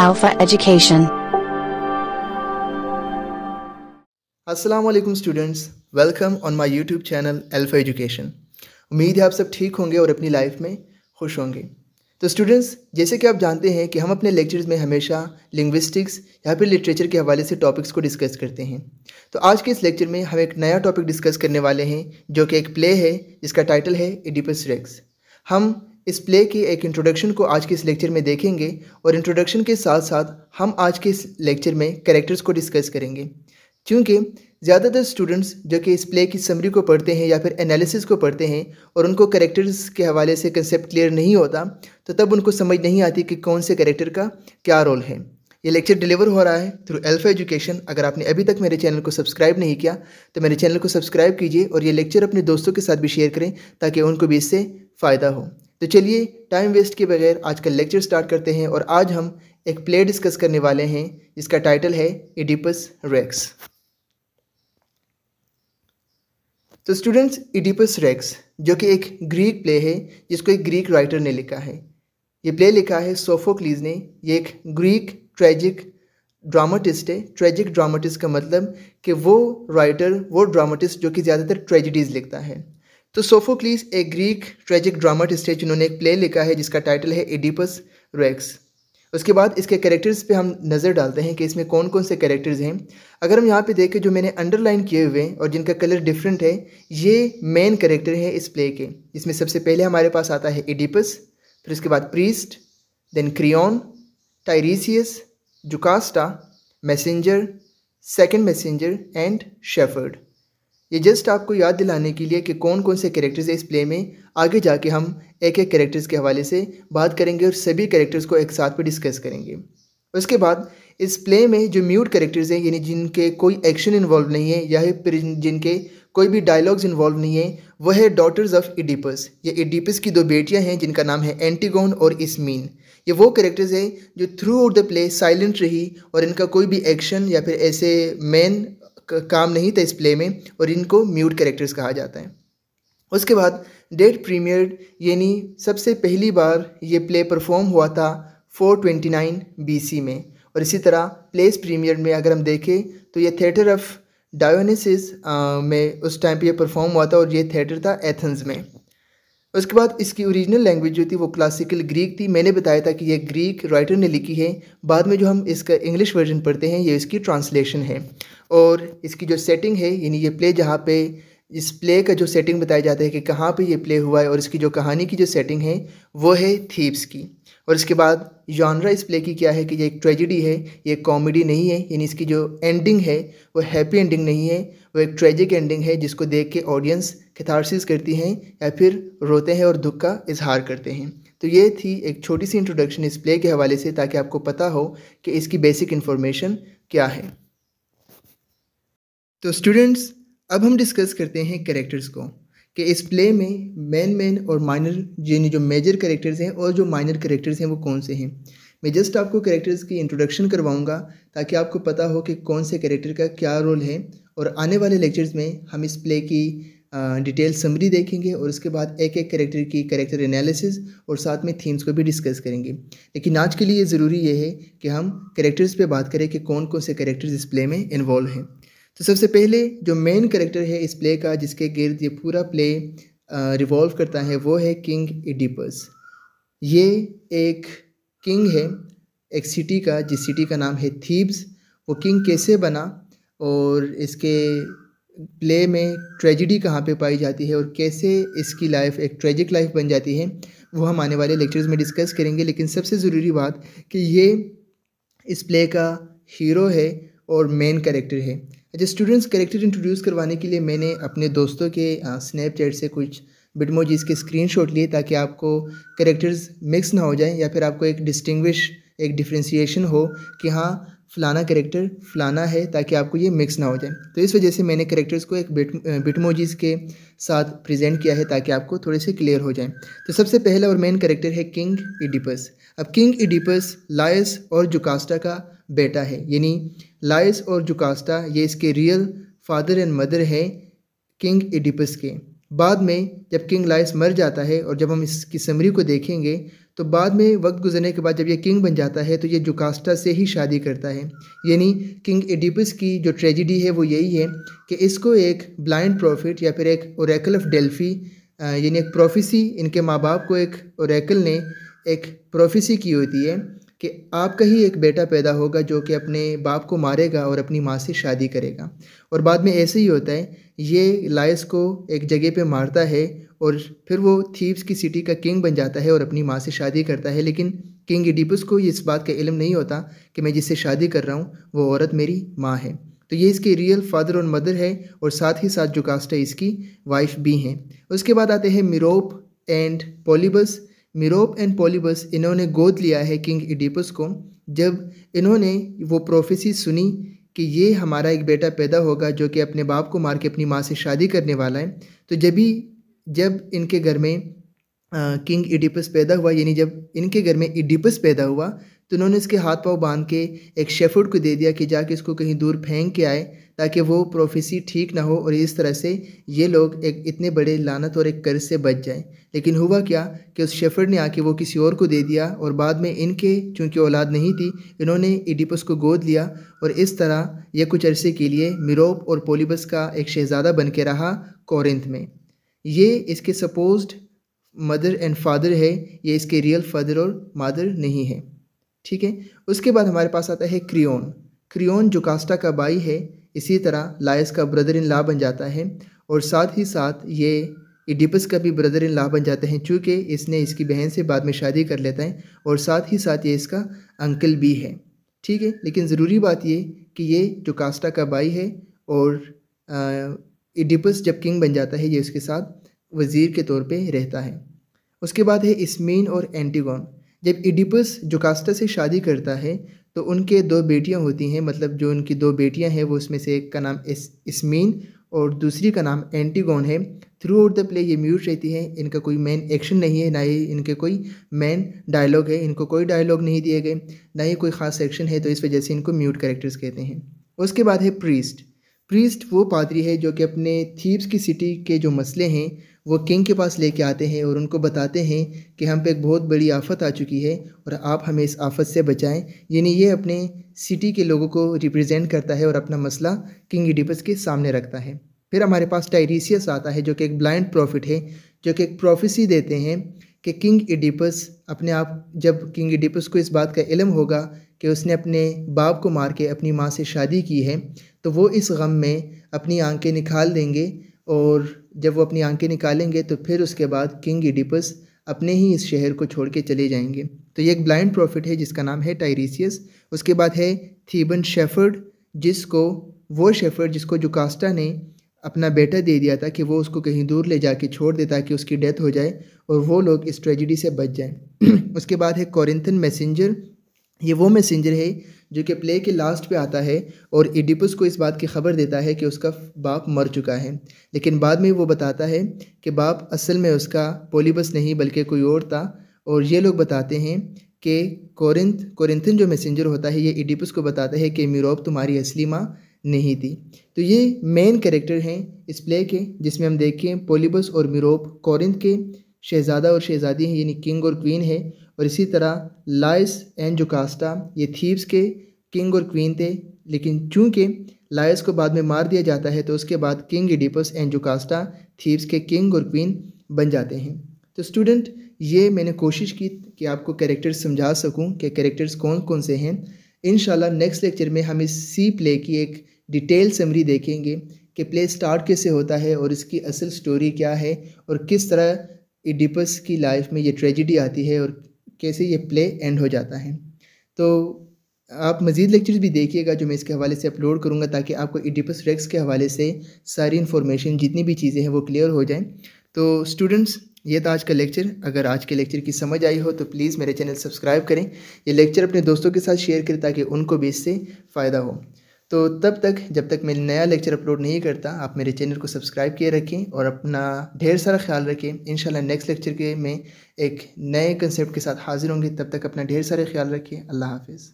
Alpha Education. Assalamu alaikum students welcome on my YouTube channel Alpha education उम्मीद है आप सब ठीक होंगे और अपनी लाइफ में खुश होंगे तो स्टूडेंट्स जैसे कि आप जानते हैं कि हम अपने लेक्चर्स में हमेशा लिंग्विस्टिक्स या फिर लिटरेचर के हवाले से टॉपिक्स को डिस्कस करते हैं तो आज के इस लेक्चर में हम एक नया टॉपिक डिस्कस करने वाले हैं जो कि एक प्ले है जिसका टाइटल है एडिपस रेक्स हम इस प्ले की एक इंट्रोडक्शन को आज के इस लेक्चर में देखेंगे और इंट्रोडक्शन के साथ साथ हम आज के इस लेक्चर में कैरेक्टर्स को डिस्कस करेंगे क्योंकि ज़्यादातर स्टूडेंट्स जो कि इस प्ले की समरी को पढ़ते हैं या फिर एनालिसिस को पढ़ते हैं और उनको करेक्टर्स के हवाले से कंसेप्ट क्लियर नहीं होता तो तब उनको समझ नहीं आती कि कौन से करेक्टर का क्या रोल है ये लेक्चर डिलीवर हो रहा है थ्रू एल्फा एजुकेशन अगर आपने अभी तक मेरे चैनल को सब्सक्राइब नहीं किया तो मेरे चैनल को सब्सक्राइब कीजिए और ये लेक्चर अपने दोस्तों के साथ भी शेयर करें ताकि उनको भी इससे फ़ायदा हो तो चलिए टाइम वेस्ट के बगैर आज का लेक्चर स्टार्ट करते हैं और आज हम एक प्ले डिस्कस करने वाले हैं जिसका टाइटल है इडिपस रेक्स तो स्टूडेंट्स इडिपस रेक्स जो कि एक ग्रीक प्ले है जिसको एक ग्रीक राइटर ने लिखा है ये प्ले लिखा है सोफोक्लीज ने ये एक ग्रीक ट्रेजिक ड्रामाटिस्ट है ट्रेजिक ड्रामाटिस्ट का मतलब कि वो राइटर वो ड्रामाटिस्ट जो कि ज़्यादातर ट्रेजिडीज़ लिखता है तो सोफोक्लीस एक ग्रीक ट्रेजिक टिस्ट है जिन्होंने एक प्ले लिखा है जिसका टाइटल है एडिपस रेक्स उसके बाद इसके कैरेक्टर्स पे हम नज़र डालते हैं कि इसमें कौन कौन से कैरेक्टर्स हैं अगर हम यहाँ पे देखें जो मैंने अंडरलाइन किए हुए हैं और जिनका कलर डिफरेंट है ये मेन कैरेक्टर हैं इस प्ले के इसमें सबसे पहले हमारे पास आता है एडिपस फिर उसके बाद priest then Creon Tiresias Jocasta messenger second messenger and shepherd ये जस्ट आपको याद दिलाने के लिए कि कौन कौन से कैरेक्टर्स हैं इस प्ले में आगे जाके हम एक एक कैरेक्टर्स के हवाले से बात करेंगे और सभी कैरेक्टर्स को एक साथ पर डिस्कस करेंगे उसके बाद इस प्ले में जो म्यूट कैरेक्टर्स हैं यानी जिनके कोई एक्शन इन्वॉल्व नहीं है या फिर जिनके कोई भी डायलॉग्स इन्वॉल्व नहीं है वह है डॉटर्स ऑफ इडिपस ये इडिपस की दो बेटियां हैं जिनका नाम है एंटीगोन और इसमीन ये वो कैरेक्टर्स हैं जो throughout the play silent रही और इनका कोई भी एक्शन या फिर ऐसे मेन काम नहीं था इस प्ले में और इनको म्यूट कैरेक्टर्स कहा जाता है उसके बाद डेट प्रीमियर यानी सबसे पहली बार ये प्ले परफॉर्म हुआ था 429 बीसी में और इसी तरह प्लेस प्रीमियर में अगर हम देखें तो ये थिएटर ऑफ डायोनिसिस में उस टाइम पे ये परफॉर्म हुआ था और ये थिएटर था एथेंस में उसके बाद इसकी ओरिजिनल लैंग्वेज जो थी वो क्लासिकल ग्रीक थी मैंने बताया था कि ये ग्रीक राइटर ने लिखी है बाद में जो हम इसका इंग्लिश वर्जन पढ़ते हैं ये इसकी ट्रांसलेशन है और इसकी जो सेटिंग है यानी ये प्ले जहाँ पे इस प्ले का जो सेटिंग बताया जाता है कि कहाँ पे ये प्ले हुआ है और इसकी जो कहानी की जो सेटिंग है वो है थीप्स की और इसके बाद जॉनरा इस प्ले की क्या है कि ये एक ट्रेजिडी है ये कॉमेडी नहीं है यानी इसकी जो एंडिंग है वो हैप्पी एंडिंग नहीं है वो एक ट्रेजिक एंडिंग है जिसको देख के ऑडियंस कैथारसिस करती हैं या फिर रोते हैं और दुख का इजहार करते हैं तो ये थी एक छोटी सी इंट्रोडक्शन इस प्ले के हवाले से ताकि आपको पता हो कि इसकी बेसिक इन्फॉर्मेशन क्या है तो स्टूडेंट्स अब हम डिस्कस करते हैं कैरेक्टर्स को कि इस प्ले में मेन मेन और माइनर यानी जो मेजर करेक्टर्स हैं और जो माइनर करेक्टर्स हैं वो कौन से हैं मैं जस्ट आपको करेक्टर्स की इंट्रोडक्शन करवाऊंगा ताकि आपको पता हो कि कौन से करेक्टर का क्या रोल है और आने वाले लेक्चर्स में हम इस प्ले की डिटेल समरी देखेंगे और उसके बाद एक एक करेक्टर की करेक्टर एनालिसिस और साथ में थीम्स को भी डिस्कस करेंगे लेकिन आज के लिए ज़रूरी यह है कि हम करेक्टर्स पे बात करें कि कौन कौन से करेक्टर्स इस प्ले में इन्वॉल्व हैं तो सबसे पहले जो मेन करेक्टर है इस प्ले का जिसके गिर्द ये पूरा प्ले रिवॉल्व करता है वो है किंग एडिपस ये एक किंग है एक सिटी का जिस सिटी का नाम है थीब्स वो किंग कैसे बना और इसके प्ले में ट्रेजिडी कहाँ पे पाई जाती है और कैसे इसकी लाइफ एक ट्रेजिक लाइफ बन जाती है वो हम आने वाले लेक्चर्स में डिस्कस करेंगे लेकिन सबसे ज़रूरी बात कि ये इस प्ले का हीरो है और मेन करेक्टर है अच्छा स्टूडेंट्स करेक्टर इंट्रोड्यूस करवाने के लिए मैंने अपने दोस्तों के स्नैपचैट से कुछ बिटमोजीज के स्क्रीनशॉट लिए ताकि आपको करेक्टर्स मिक्स ना हो जाए या फिर आपको एक डिस्टिंग्विश एक डिफ्रेंसीशन हो कि हाँ फ़लाना करेक्टर फ़लाना है ताकि आपको ये मिक्स ना हो जाए तो इस वजह से मैंने करेक्टर्स को एक बिट बिटमोजीज़ के साथ प्रेजेंट किया है ताकि आपको थोड़े से क्लियर हो जाए तो सबसे पहला और मेन करेक्टर है किंग इडिपस अब किंग इडिपस लायस और जुकास्टा का बेटा है यानी लाइस और जुकास्टा ये इसके रियल फादर एंड मदर हैं किंग एडिपस के बाद में जब किंग लाइस मर जाता है और जब हम इसकी समरी को देखेंगे तो बाद में वक्त गुजरने के बाद जब ये किंग बन जाता है तो ये जुकास्टा से ही शादी करता है यानी किंग एडिपस की जो ट्रेजिडी है वो यही है कि इसको एक ब्लाइंड प्रॉफिट या फिर एक ओरेकल ऑफ डेल्फी यानी एक प्रोफेसी इनके माँ बाप को एक ओरेकल ने एक प्रोफेसी की होती है कि आपका ही एक बेटा पैदा होगा जो कि अपने बाप को मारेगा और अपनी माँ से शादी करेगा और बाद में ऐसे ही होता है ये लायस को एक जगह पे मारता है और फिर वो थीव्स की सिटी का किंग बन जाता है और अपनी माँ से शादी करता है लेकिन किंग इडिपस को इस बात का इलम नहीं होता कि मैं जिससे शादी कर रहा हूँ वो औरत मेरी माँ है तो ये इसके रियल फादर और मदर है और साथ ही साथ जो है इसकी वाइफ भी हैं उसके बाद आते हैं मिरोप एंड पोलिबस मिरोप एंड पॉलीबस इन्होंने गोद लिया है किंग इडिपस को जब इन्होंने वो प्रोफेसी सुनी कि ये हमारा एक बेटा पैदा होगा जो कि अपने बाप को मार के अपनी माँ से शादी करने वाला है तो जब ही जब इनके घर में आ, किंग इडिपस पैदा हुआ यानी जब इनके घर में इडिपस पैदा हुआ तो उन्होंने इसके हाथ पाँव बांध के एक शेफर्ड को दे दिया कि जाके इसको कहीं दूर फेंक के आए ताकि वो प्रोफेसी ठीक ना हो और इस तरह से ये लोग एक इतने बड़े लानत और एक कर्ज से बच जाएं लेकिन हुआ क्या कि उस शेफर्ड ने आके वो किसी और को दे दिया और बाद में इनके चूँकि औलाद नहीं थी इन्होंने इडिपस को गोद लिया और इस तरह यह कुछ अरसे के लिए मिरोप और पोलिबस का एक शहज़ादा बन के रहा कौरिंथ में ये इसके सपोज्ड मदर एंड फादर है ये इसके रियल फादर और मादर नहीं है ठीक है उसके बाद हमारे पास आता है क्रियोन क्रियोन कास्टा का बाई है इसी तरह लायस का ब्रदर इन ला बन जाता है और साथ ही साथ ये इडिपस का भी ब्रदर इन ला बन जाते हैं चूँकि इसने इसकी बहन से बाद में शादी कर लेता है और साथ ही साथ ये इसका अंकल भी है ठीक है लेकिन ज़रूरी बात ये कि ये कास्टा का बाई है और इडिपस जब किंग बन जाता है ये उसके साथ वज़ीर के तौर पे रहता है उसके बाद है इसमीन और एंटीगोन जब इडिपस जोकास्टा से शादी करता है तो उनके दो बेटियां होती हैं मतलब जो उनकी दो बेटियां हैं वो उसमें से एक का नाम इस इसमीन और दूसरी का नाम एंटीगोन है थ्रू आउट द प्ले ये म्यूट रहती हैं इनका कोई मेन एक्शन नहीं है ना ही इनके कोई मेन डायलॉग है इनको कोई डायलॉग नहीं दिए गए ना ही कोई ख़ास एक्शन है तो इस वजह से इनको म्यूट करेक्टर्स कहते हैं उसके बाद है प्रीस्ट प्रीस्ट वो पादरी है जो कि अपने थीप्स की सिटी के जो मसले हैं वो किंग के पास लेके आते हैं और उनको बताते हैं कि हम पे एक बहुत बड़ी आफत आ चुकी है और आप हमें इस आफत से बचाएं यानी ये अपने सिटी के लोगों को रिप्रेजेंट करता है और अपना मसला किंग एडिपस के सामने रखता है फिर हमारे पास टायरीसियस आता है जो कि एक ब्लाइंड प्रॉफिट है जो कि एक प्रोफेसी देते हैं कि किंग एडिपस अपने आप जब किंग एडिपस को इस बात का इलम होगा कि उसने अपने बाप को मार के अपनी माँ से शादी की है तो वो इस गम में अपनी आंखें निकाल देंगे और जब वो अपनी आंखें निकालेंगे तो फिर उसके बाद किंग इडिपस अपने ही इस शहर को छोड़ के चले जाएंगे तो ये एक ब्लाइंड प्रॉफिट है जिसका नाम है टायरीसियस उसके बाद है थीबन शेफर्ड जिसको वो शेफर्ड जिसको जुकास्टा ने अपना बेटा दे दिया था कि वो उसको कहीं दूर ले जाके छोड़ दे ताकि उसकी डेथ हो जाए और वो लोग इस ट्रेजिडी से बच जाएं उसके बाद है कॉरिंथन मैसेंजर ये वो मैसेंजर है जो कि प्ले के लास्ट पे आता है और इडिपस को इस बात की खबर देता है कि उसका बाप मर चुका है लेकिन बाद में वो बताता है कि बाप असल में उसका पोलिबस नहीं बल्कि कोई और था और ये लोग बताते हैं कि कोरिंथ कोरिंथन जो मैसेंजर होता है ये इडिपस को बताता है कि मीरोप तुम्हारी असली माँ नहीं थी तो ये मेन कैरेक्टर हैं इस प्ले के जिसमें हम देखें पोलिबस और मीरोप कोरिंथ के शहजादा और शहजादी हैं यानी किंग और क्वीन है और इसी तरह लाइस एंड जोकास्टा ये थीव्स के किंग और क्वीन थे लेकिन चूंकि लाइस को बाद में मार दिया जाता है तो उसके बाद king Oedipus and Jocasta Thebes के किंग और क्वीन बन जाते हैं तो स्टूडेंट ये मैंने कोशिश की कि आपको कैरेक्टर्स समझा सकूँ कि कैरेक्टर्स कौन कौन से हैं इन नेक्स्ट लेक्चर में हम इस सी प्ले की एक डिटेल समरी देखेंगे कि प्ले स्टार्ट कैसे होता है और इसकी असल स्टोरी क्या है और किस तरह इडिपस की लाइफ में ये ट्रेजिडी आती है और कैसे ये प्ले एंड हो जाता है तो आप मज़ीद लेक्चर्स भी देखिएगा जो मैं इसके हवाले से अपलोड करूँगा ताकि आपको इडिपस रेक्स के हवाले से सारी इन्फॉर्मेशन जितनी भी चीज़ें हैं वो क्लियर हो जाएँ तो स्टूडेंट्स ये था आज का लेक्चर अगर आज के लेक्चर की समझ आई हो तो प्लीज़ मेरे चैनल सब्सक्राइब करें ये लेक्चर अपने दोस्तों के साथ शेयर करें ताकि उनको भी इससे फ़ायदा हो तो तब तक जब तक मैं नया लेक्चर अपलोड नहीं करता आप मेरे चैनल को सब्सक्राइब किए रखें और अपना ढेर सारा ख्याल रखें इन नेक्स्ट लेक्चर के में एक नए कंसेप्ट के साथ हाजिर होंगे तब तक अपना ढेर सारा ख्याल रखें अल्लाह हाफिज़